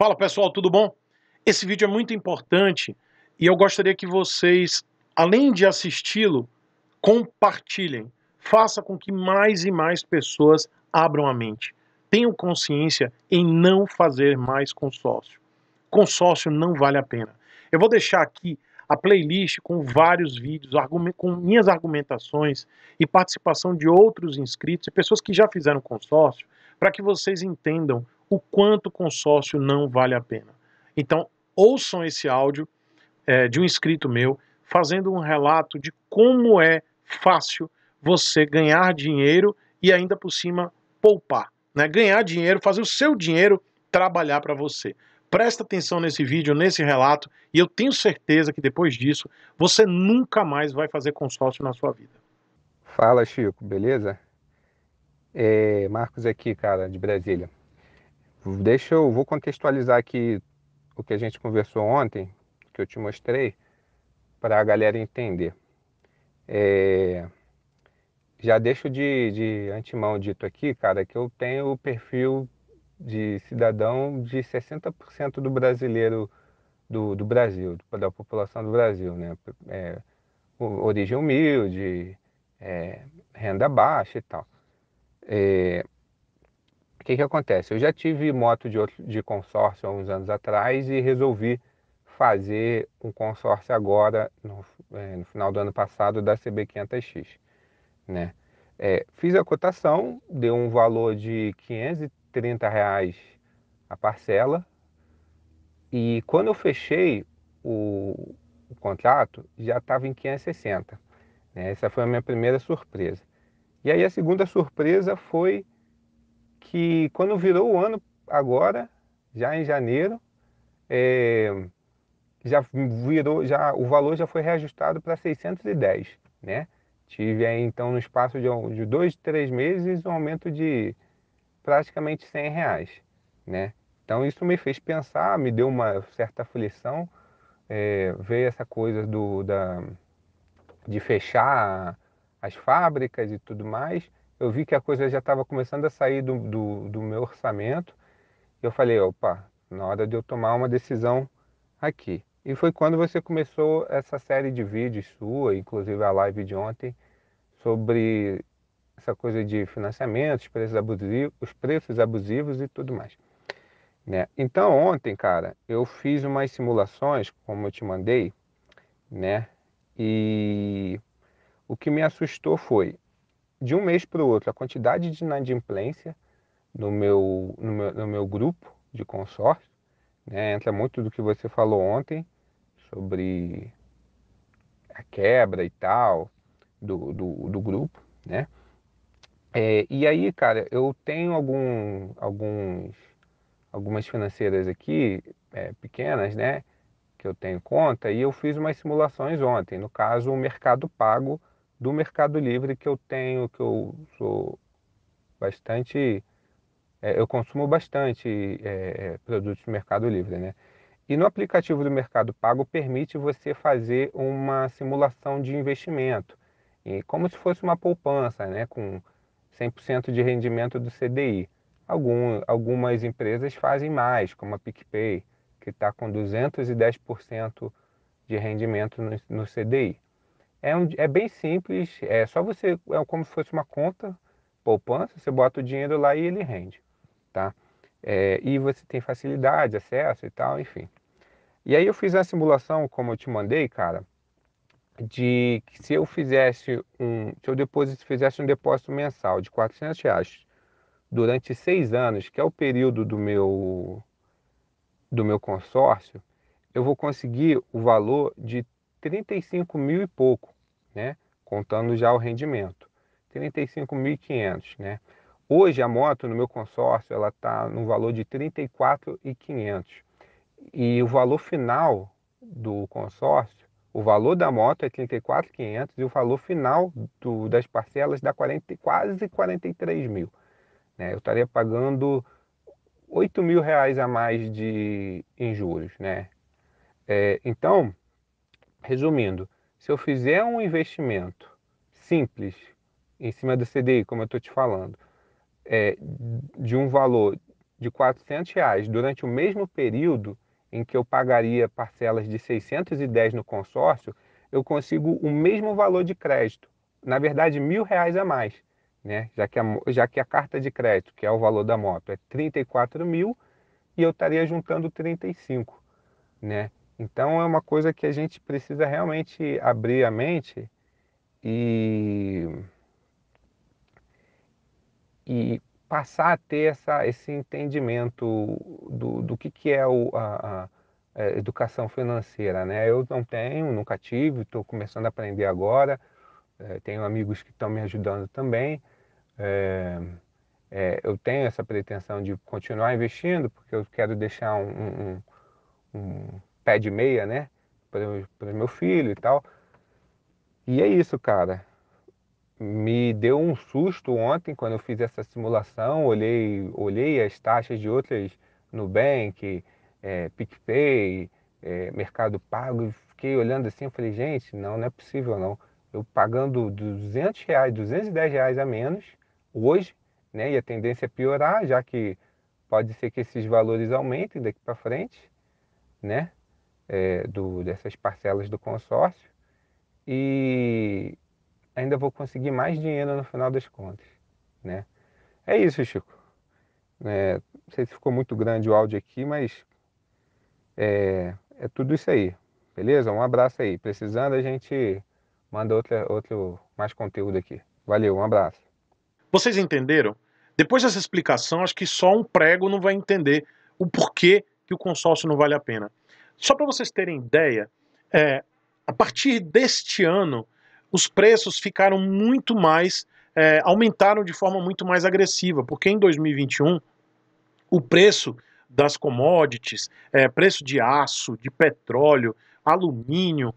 Fala pessoal, tudo bom? Esse vídeo é muito importante e eu gostaria que vocês, além de assisti-lo, compartilhem. Faça com que mais e mais pessoas abram a mente. Tenham consciência em não fazer mais consórcio. Consórcio não vale a pena. Eu vou deixar aqui a playlist com vários vídeos, com minhas argumentações e participação de outros inscritos e pessoas que já fizeram consórcio, para que vocês entendam o quanto consórcio não vale a pena. Então, ouçam esse áudio é, de um inscrito meu fazendo um relato de como é fácil você ganhar dinheiro e ainda por cima poupar. Né? Ganhar dinheiro, fazer o seu dinheiro trabalhar para você. Presta atenção nesse vídeo, nesse relato, e eu tenho certeza que depois disso você nunca mais vai fazer consórcio na sua vida. Fala, Chico, beleza? É, Marcos aqui, cara, de Brasília. Deixa eu vou contextualizar aqui o que a gente conversou ontem, que eu te mostrei, para a galera entender. É, já deixo de, de antemão dito aqui, cara, que eu tenho o perfil de cidadão de 60% do brasileiro do, do, Brasil, da população do Brasil, né? É, origem humilde, é, renda baixa e tal. É, que, que acontece? Eu já tive moto de, outro, de consórcio há uns anos atrás e resolvi fazer um consórcio agora, no, é, no final do ano passado, da CB500X. Né? É, fiz a cotação, deu um valor de 530 reais a parcela e quando eu fechei o, o contrato já estava em 560. Né? Essa foi a minha primeira surpresa. E aí a segunda surpresa foi que quando virou o ano agora, já em janeiro, é, já virou, já o valor já foi reajustado para 610, né? Tive aí então no espaço de, de dois, três meses um aumento de praticamente 100 reais, né? Então isso me fez pensar, me deu uma certa aflição, é, ver essa coisa do da de fechar as fábricas e tudo mais eu vi que a coisa já estava começando a sair do, do, do meu orçamento. E eu falei, opa, na hora de eu tomar uma decisão aqui. E foi quando você começou essa série de vídeos sua, inclusive a live de ontem, sobre essa coisa de financiamentos, preços abusivos, os preços abusivos e tudo mais. Né? Então ontem, cara, eu fiz umas simulações, como eu te mandei, né? E o que me assustou foi de um mês para o outro, a quantidade de inadimplência no meu, no meu, no meu grupo de consórcio, né? entra muito do que você falou ontem sobre a quebra e tal do, do, do grupo, né? É, e aí, cara, eu tenho algum, alguns, algumas financeiras aqui, é, pequenas, né? Que eu tenho conta, e eu fiz umas simulações ontem. No caso, o Mercado Pago do Mercado Livre que eu tenho, que eu sou bastante. É, eu consumo bastante é, produtos do Mercado Livre, né? E no aplicativo do Mercado Pago permite você fazer uma simulação de investimento, e como se fosse uma poupança, né? Com 100% de rendimento do CDI. Algum, algumas empresas fazem mais, como a PicPay, que está com 210% de rendimento no, no CDI. É, um, é bem simples, é só você, é como se fosse uma conta poupança, você bota o dinheiro lá e ele rende, tá? É, e você tem facilidade, acesso e tal, enfim. E aí eu fiz a simulação, como eu te mandei, cara, de que se eu fizesse um, se eu deposito, fizesse um depósito mensal de 400 reais durante seis anos, que é o período do meu do meu consórcio, eu vou conseguir o valor de 35 mil e pouco né? contando já o rendimento. 35.500, né? Hoje a moto no meu consórcio ela está no valor de 34.500 e o valor final do consórcio, o valor da moto é 34.500 e o valor final do, das parcelas dá 40, quase 43 mil. Né? Eu estaria pagando 8 mil reais a mais de em juros, né? É, então, resumindo, se eu fizer um investimento simples em cima do CDI, como eu estou te falando, é, de um valor de 400 reais durante o mesmo período em que eu pagaria parcelas de 610 no consórcio, eu consigo o mesmo valor de crédito, na verdade mil reais a mais, né? já, que a, já que a carta de crédito, que é o valor da moto, é 34 mil e eu estaria juntando 35, né? Então é uma coisa que a gente precisa realmente abrir a mente e, e passar a ter essa, esse entendimento do, do que, que é o, a, a, é, educação financeira. Né? Eu não tenho, nunca tive, estou começando a aprender agora, é, tenho amigos que estão me ajudando também. É, é, eu tenho essa pretensão de continuar investindo, porque eu quero deixar um, um, um pé de meia, né? Para meu filho e tal. E é isso, cara. Me deu um susto ontem quando eu fiz essa simulação. Olhei, olhei as taxas de outras Nubank, é, PicPay, é, Mercado Pago. Fiquei olhando assim, falei, gente, não, não é possível não. Eu pagando 200 reais, 210 reais a menos hoje, né? E a tendência é piorar, já que pode ser que esses valores aumentem daqui para frente, né? é, do, dessas parcelas do consórcio e ainda vou conseguir mais dinheiro no final das contas, né? É isso, Chico. É, não sei se ficou muito grande o áudio aqui, mas é, é tudo isso aí, beleza? Um abraço aí. Precisando, a gente manda outro outro mais conteúdo aqui. Valeu, um abraço. Vocês entenderam? Depois dessa explicação, acho que só um prego não vai entender o porquê que o consórcio não vale a pena. Só para vocês terem ideia, é, a partir deste ano, os preços ficaram muito mais, é, aumentaram de forma muito mais agressiva, porque em 2021 o preço das commodities, é, preço de aço, de petróleo, alumínio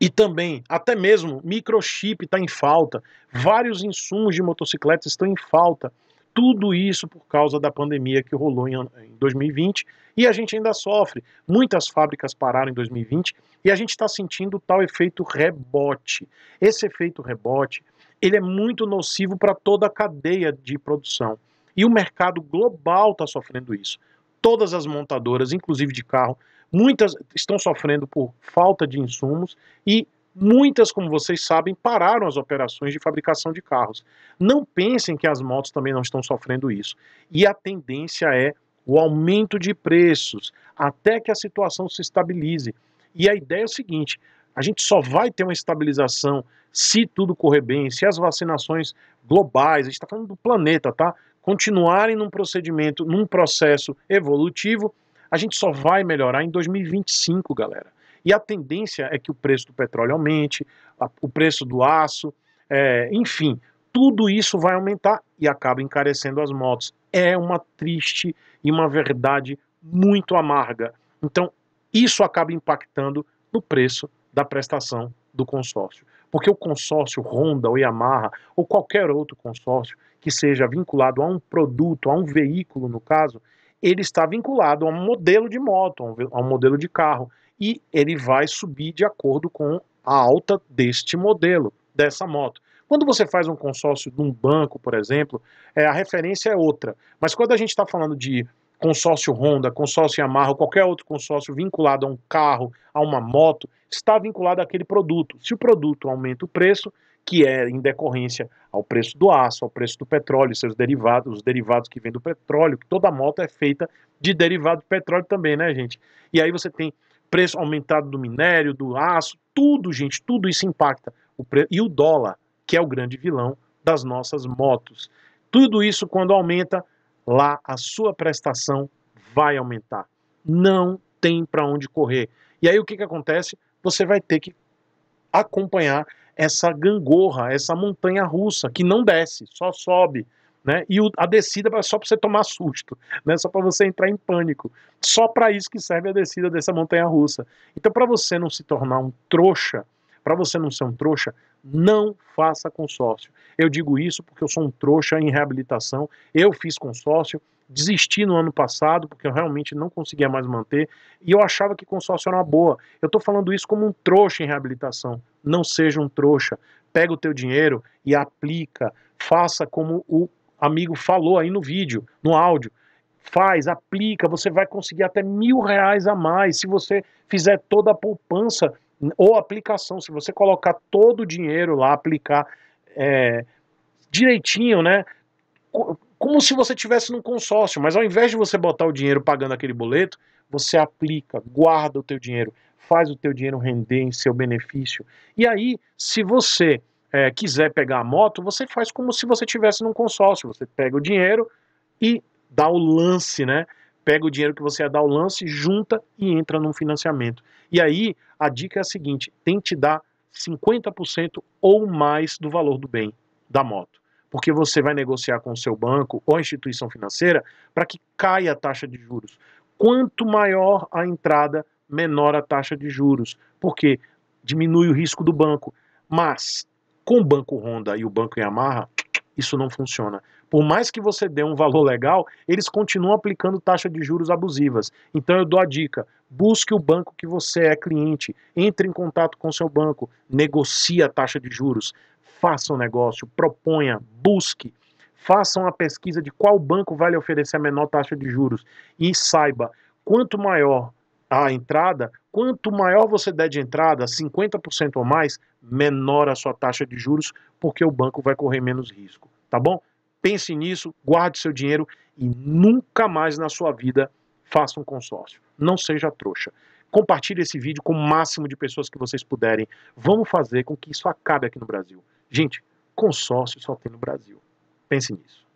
e também até mesmo microchip está em falta, vários insumos de motocicletas estão em falta tudo isso por causa da pandemia que rolou em 2020 e a gente ainda sofre. Muitas fábricas pararam em 2020 e a gente está sentindo tal efeito rebote. Esse efeito rebote ele é muito nocivo para toda a cadeia de produção e o mercado global está sofrendo isso. Todas as montadoras, inclusive de carro, muitas estão sofrendo por falta de insumos e Muitas, como vocês sabem, pararam as operações de fabricação de carros. Não pensem que as motos também não estão sofrendo isso. E a tendência é o aumento de preços até que a situação se estabilize. E a ideia é o seguinte: a gente só vai ter uma estabilização se tudo correr bem, se as vacinações globais, a gente está falando do planeta, tá? Continuarem num procedimento, num processo evolutivo, a gente só vai melhorar em 2025, galera. E a tendência é que o preço do petróleo aumente, a, o preço do aço, é, enfim, tudo isso vai aumentar e acaba encarecendo as motos. É uma triste e uma verdade muito amarga. Então, isso acaba impactando no preço da prestação do consórcio. Porque o consórcio Honda ou Yamaha ou qualquer outro consórcio que seja vinculado a um produto, a um veículo, no caso, ele está vinculado a um modelo de moto, a um modelo de carro e ele vai subir de acordo com a alta deste modelo, dessa moto. Quando você faz um consórcio de um banco, por exemplo, é, a referência é outra. Mas quando a gente está falando de consórcio Honda, consórcio Yamaha, qualquer outro consórcio vinculado a um carro, a uma moto, está vinculado àquele produto. Se o produto aumenta o preço, que é em decorrência ao preço do aço, ao preço do petróleo, seus derivados, os derivados que vêm do petróleo, que toda moto é feita de derivado do petróleo também, né, gente? E aí você tem preço aumentado do minério, do aço, tudo, gente, tudo isso impacta. O pre... E o dólar, que é o grande vilão das nossas motos. Tudo isso, quando aumenta, lá a sua prestação vai aumentar. Não tem para onde correr. E aí o que, que acontece? Você vai ter que acompanhar essa gangorra, essa montanha russa que não desce, só sobe. Né? E o, a descida é só para você tomar susto, né? só para você entrar em pânico. Só para isso que serve a descida dessa montanha russa. Então, para você não se tornar um trouxa, para você não ser um trouxa, não faça consórcio. Eu digo isso porque eu sou um trouxa em reabilitação, eu fiz consórcio, desisti no ano passado porque eu realmente não conseguia mais manter e eu achava que consórcio era uma boa. Eu estou falando isso como um trouxa em reabilitação. Não seja um trouxa. Pega o teu dinheiro e aplica. Faça como o amigo falou aí no vídeo, no áudio. Faz, aplica, você vai conseguir até mil reais a mais se você fizer toda a poupança ou aplicação. Se você colocar todo o dinheiro lá, aplicar é, direitinho, né? Como se você tivesse num consórcio, mas ao invés de você botar o dinheiro pagando aquele boleto, você aplica, guarda o teu dinheiro, faz o teu dinheiro render em seu benefício. E aí, se você é, quiser pegar a moto, você faz como se você tivesse num consórcio. Você pega o dinheiro e dá o lance, né? Pega o dinheiro que você ia dar o lance, junta e entra num financiamento. E aí a dica é a seguinte: tente dar 50% ou mais do valor do bem da moto. Porque você vai negociar com o seu banco ou instituição financeira para que caia a taxa de juros. Quanto maior a entrada, menor a taxa de juros, porque diminui o risco do banco. Mas com o banco Honda e o banco Yamaha, isso não funciona. Por mais que você dê um valor legal, eles continuam aplicando taxas de juros abusivas. Então eu dou a dica: busque o banco que você é cliente, entre em contato com seu banco, negocie a taxa de juros, faça o um negócio, proponha, busque, faça uma pesquisa de qual banco vai lhe oferecer a menor taxa de juros e saiba quanto maior a entrada, quanto maior você der de entrada, 50% ou mais, menor a sua taxa de juros, porque o banco vai correr menos risco, tá bom? Pense nisso, guarde seu dinheiro e nunca mais na sua vida faça um consórcio. Não seja trouxa. Compartilhe esse vídeo com o máximo de pessoas que vocês puderem. Vamos fazer com que isso acabe aqui no Brasil. Gente, consórcio só tem no Brasil. Pense nisso.